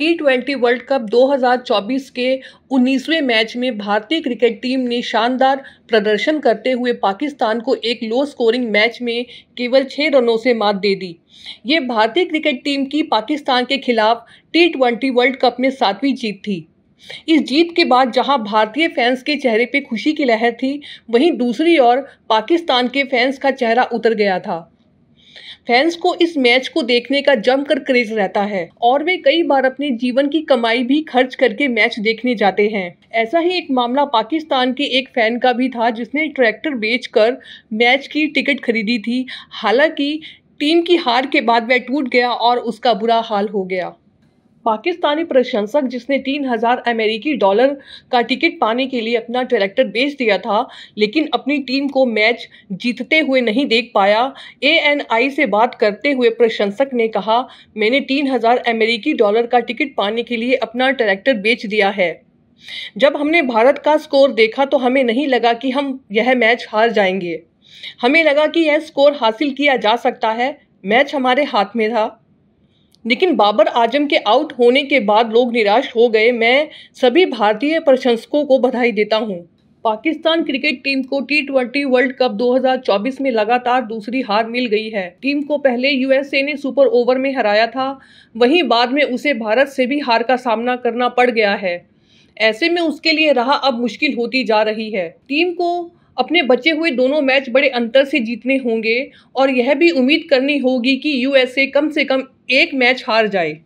T twenty World Cup 2024 के 19वें match में भारतीय क्रिकेट टीम ने शानदार प्रदर्शन करते हुए पाकिस्तान को एक लो स्कोरिंग मैच में केवल छः रनों से मात दे दी ये भारतीय क्रिकेट टीम की पाकिस्तान के खिलाफ टी ट्वेंटी वर्ल्ड कप में सातवीं जीत थी इस जीत के बाद जहां भारतीय फैंस के चेहरे पर खुशी की लहर थी वहीं दूसरी ओर पाकिस्तान के फैंस का चेहरा उतर गया था फैंस को इस मैच को देखने का जमकर क्रेज रहता है और वे कई बार अपने जीवन की कमाई भी खर्च करके मैच देखने जाते हैं ऐसा ही एक मामला पाकिस्तान के एक फैन का भी था जिसने ट्रैक्टर बेचकर मैच की टिकट खरीदी थी हालांकि टीम की हार के बाद वह टूट गया और उसका बुरा हाल हो गया पाकिस्तानी प्रशंसक जिसने 3000 अमेरिकी डॉलर का टिकट पाने के लिए अपना ट्रैक्टर बेच दिया था लेकिन अपनी टीम को मैच जीतते हुए नहीं देख पाया एएनआई से बात करते हुए प्रशंसक ने कहा मैंने 3000 अमेरिकी डॉलर का टिकट पाने के लिए अपना ट्रैक्टर बेच दिया है जब हमने भारत का स्कोर देखा तो हमें नहीं लगा कि हम यह मैच हार जाएंगे हमें लगा कि यह स्कोर हासिल किया जा सकता है मैच हमारे हाथ में था लेकिन बाबर आजम के आउट होने के बाद लोग निराश हो गए मैं सभी भारतीय प्रशंसकों को बधाई देता हूँ पाकिस्तान क्रिकेट टीम को टी ट्वेंटी वर्ल्ड कप 2024 में लगातार दूसरी हार मिल गई है टीम को पहले यूएसए ने सुपर ओवर में हराया था वहीं बाद में उसे भारत से भी हार का सामना करना पड़ गया है ऐसे में उसके लिए राह अब मुश्किल होती जा रही है टीम को अपने बचे हुए दोनों मैच बड़े अंतर से जीतने होंगे और यह भी उम्मीद करनी होगी कि यूएसए कम से कम एक मैच हार जाए